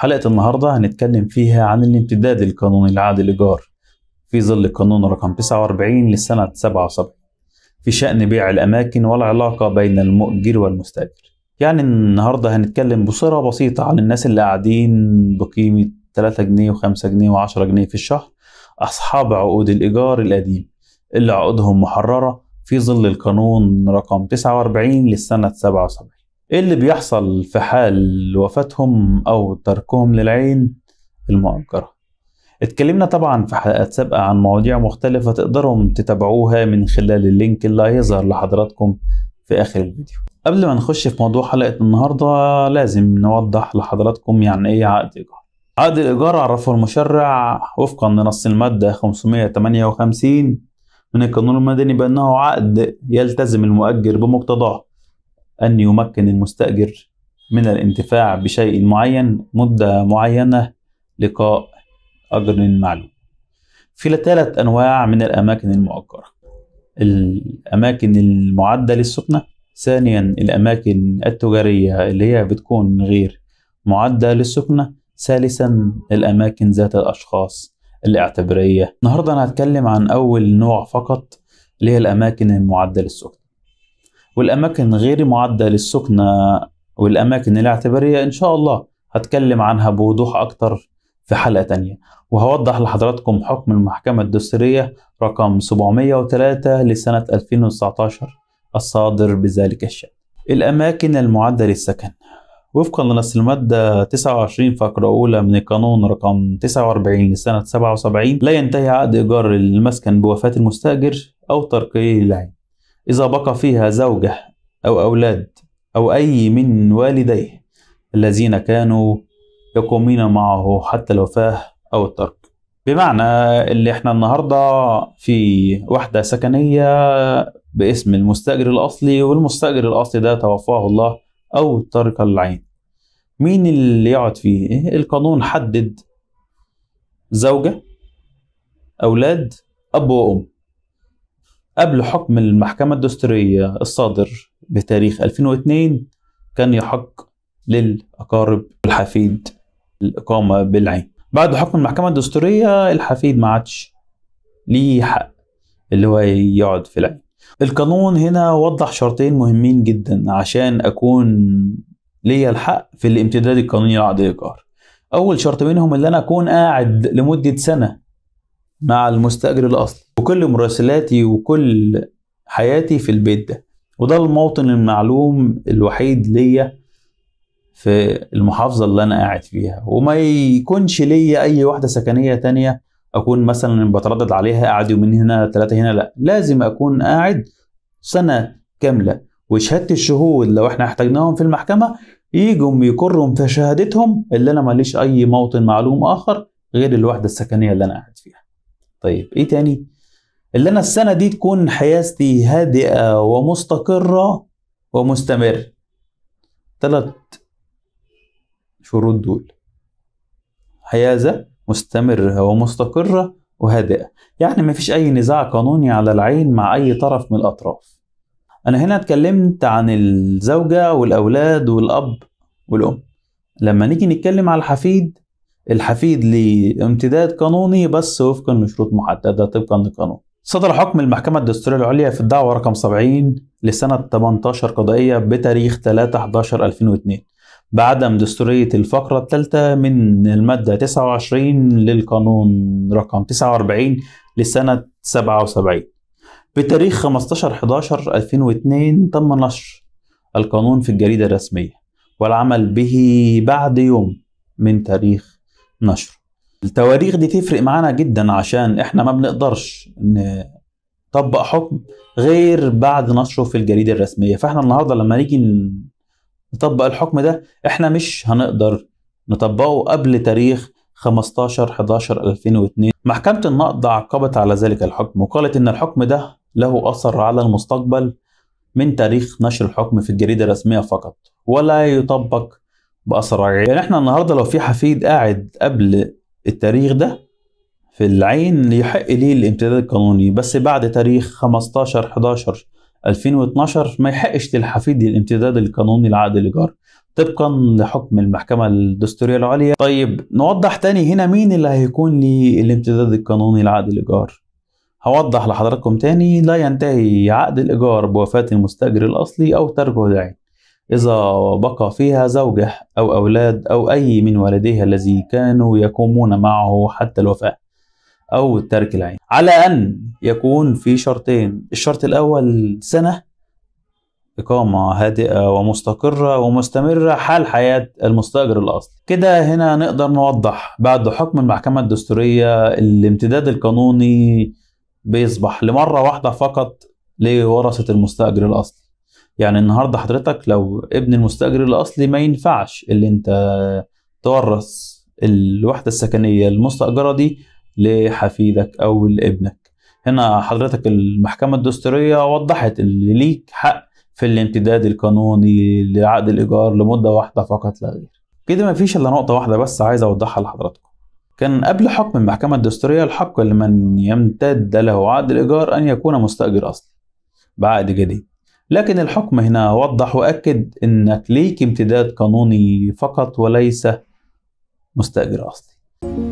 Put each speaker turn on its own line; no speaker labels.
حلقة النهاردة هنتكلم فيها عن الامتداد القانوني لعقد الإيجار في ظل القانون رقم 49 لسنة 77 في شأن بيع الأماكن والعلاقة بين المؤجر والمستأجر يعني النهاردة هنتكلم بصورة بسيطة عن الناس اللي قاعدين بقيمة 3 جنيه و5 جنيه و10 جنيه في الشهر أصحاب عقود الإيجار القديم اللي عقودهم محررة في ظل القانون رقم 49 للسنة 77 ايه اللي بيحصل في حال وفاتهم او تركهم للعين المؤجرة اتكلمنا طبعا في حلقات سابقة عن مواضيع مختلفة تقدروا تتابعوها من خلال اللينك اللي هيظهر لحضراتكم في اخر الفيديو قبل ما نخش في موضوع حلقة النهاردة لازم نوضح لحضراتكم يعني ايه عقد ايجار عقد الايجار عرفه المشرع وفقا لنص المادة 558 من القانون المدني بأنه عقد يلتزم المؤجر بمقتضاه أن يمكن المستأجر من الانتفاع بشيء معين مدة معينة لقاء أجر معلوم. في ثلاث أنواع من الأماكن المؤجرة. الأماكن المعدة للسكنة، ثانيا الأماكن التجارية اللي هي بتكون غير معدة للسكنة، ثالثا الأماكن ذات الأشخاص الاعتبارية. النهاردة أنا هتكلم عن أول نوع فقط اللي هي الأماكن المعدة للسكنة. والأماكن غير معدة للسكنة والأماكن الاعتبارية إن شاء الله هتكلم عنها بوضوح أكتر في حلقة تانية وهوضح لحضراتكم حكم المحكمة الدستورية رقم 703 لسنة 2019 الصادر بذلك الشأن الأماكن المعدة للسكن وفقا لنص المادة 29 فقرة أولى من القانون رقم 49 لسنة 77 لا ينتهي عقد إيجار المسكن بوفاة المستأجر أو ترقيه العين إذا بقى فيها زوجة أو أولاد أو أي من والديه الذين كانوا يقومين معه حتى الوفاة أو الترك بمعنى اللي احنا النهاردة في وحدة سكنية باسم المستأجر الأصلي والمستأجر الأصلي ده توفاه الله أو ترك العين مين اللي يقعد فيه؟ القانون حدد زوجة أولاد أب وأم قبل حكم المحكمة الدستورية الصادر بتاريخ 2002 كان يحق للأقارب الحفيد الإقامة بالعين بعد حكم المحكمة الدستورية الحفيد ما عادش ليه حق اللي هو يقعد في العين القانون هنا وضح شرطين مهمين جدا عشان أكون ليا الحق في الامتداد القانوني لعقد الإيجار أول شرط منهم اللي أنا أكون قاعد لمدة سنة مع المستأجر الأصلي وكل مراسلاتي وكل حياتي في البيت ده وده الموطن المعلوم الوحيد ليا في المحافظة اللي أنا قاعد فيها وما يكونش ليا أي وحدة سكنية تانية أكون مثلا بتردد عليها قاعد يومين هنا ثلاثة هنا لأ لازم أكون قاعد سنة كاملة وشهادة الشهود لو احنا احتاجناهم في المحكمة يجوا يقروا في شهادتهم اللي أنا ماليش أي موطن معلوم آخر غير الوحدة السكنية اللي أنا قاعد فيها طيب ايه تاني اللي انا السنه دي تكون حياتي هادئه ومستقره ومستمره ثلاث شروط دول حيازة مستمرة ومستقرة وهادئة يعني مفيش أي نزاع قانوني على العين مع أي طرف من الأطراف أنا هنا اتكلمت عن الزوجة والأولاد والأب والأم لما نيجي نتكلم على الحفيد الحفيد لامتداد قانوني بس وفقا لشروط محدده طبقا للقانون. صدر حكم المحكمة الدستورية العليا في الدعوة رقم 70 لسنة 18 قضائية بتاريخ 3/11/2002 بعدم دستورية الفقرة الثالثة من المادة 29 للقانون رقم 49 لسنة 77 بتاريخ 15/11/2002 تم نشر القانون في الجريدة الرسمية والعمل به بعد يوم من تاريخ نشر التواريخ دي تفرق معانا جدا عشان احنا ما بنقدرش نطبق حكم غير بعد نشره في الجريده الرسميه فاحنا النهارده لما نيجي نطبق الحكم ده احنا مش هنقدر نطبقه قبل تاريخ 15 11 2002 محكمة النقض عقبت على ذلك الحكم وقالت ان الحكم ده له اثر على المستقبل من تاريخ نشر الحكم في الجريدة الرسمية فقط ولا يطبق باثر رجعي يعني احنا النهارده لو في حفيد قاعد قبل التاريخ ده في العين يحق ليه الامتداد القانوني بس بعد تاريخ 15 11 2012 ما يحقش للحفيد الامتداد القانوني لعقد الايجار طبقا لحكم المحكمة الدستورية العليا طيب نوضح تاني هنا مين اللي هيكون لي الامتداد القانوني لعقد الإيجار هوضح لحضراتكم تاني لا ينتهي عقد الإيجار بوفاة المستأجر الأصلي أو تركه العين إذا بقى فيها زوجه أو أولاد أو أي من والديه الذي كانوا يقومون معه حتى الوفاة أو ترك العين على أن يكون في شرطين الشرط الأول سنة إقامة هادئة ومستقرة ومستمرة حال حياة المستأجر الأصلي. كده هنا نقدر نوضح بعد حكم المحكمة الدستورية الامتداد القانوني بيصبح لمرة واحدة فقط لورثة المستأجر الأصلي. يعني النهارده حضرتك لو ابن المستاجر الاصلي ما ينفعش اللي انت تورث الوحده السكنيه المستاجره دي لحفيدك او لابنك هنا حضرتك المحكمه الدستوريه وضحت اللي ليك حق في الامتداد القانوني لعقد الايجار لمده واحده فقط لا غير كده مفيش الا نقطه واحده بس عايز اوضحها لحضراتكم كان قبل حكم المحكمة الدستورية الحق لمن يمتد له عقد الإيجار أن يكون مستأجر أصلي بعقد جديد لكن الحكم هنا وضح وأكد أنك ليك امتداد قانوني فقط وليس مستأجر أصلي